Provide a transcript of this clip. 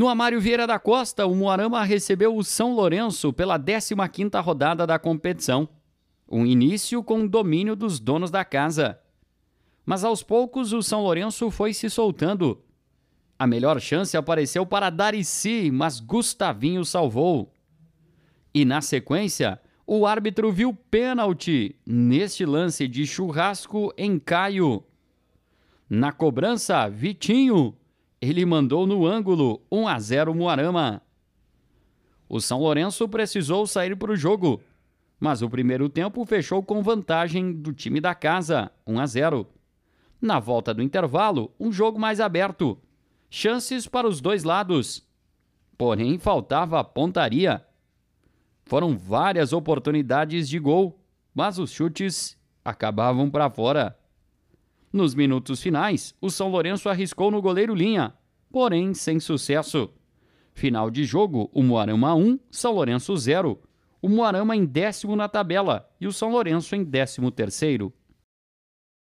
No Amário Vieira da Costa, o Moarama recebeu o São Lourenço pela 15ª rodada da competição. Um início com domínio dos donos da casa. Mas aos poucos o São Lourenço foi se soltando. A melhor chance apareceu para Darici, mas Gustavinho salvou. E na sequência, o árbitro viu pênalti neste lance de churrasco em Caio. Na cobrança, Vitinho ele mandou no ângulo 1 a 0 Moarama. O São Lourenço precisou sair para o jogo, mas o primeiro tempo fechou com vantagem do time da casa, 1 a 0. Na volta do intervalo, um jogo mais aberto. Chances para os dois lados. Porém, faltava pontaria. Foram várias oportunidades de gol, mas os chutes acabavam para fora. Nos minutos finais, o São Lourenço arriscou no goleiro Linha, porém sem sucesso. Final de jogo, o Moarama 1, São Lourenço 0. O Moarama em décimo na tabela e o São Lourenço em décimo terceiro.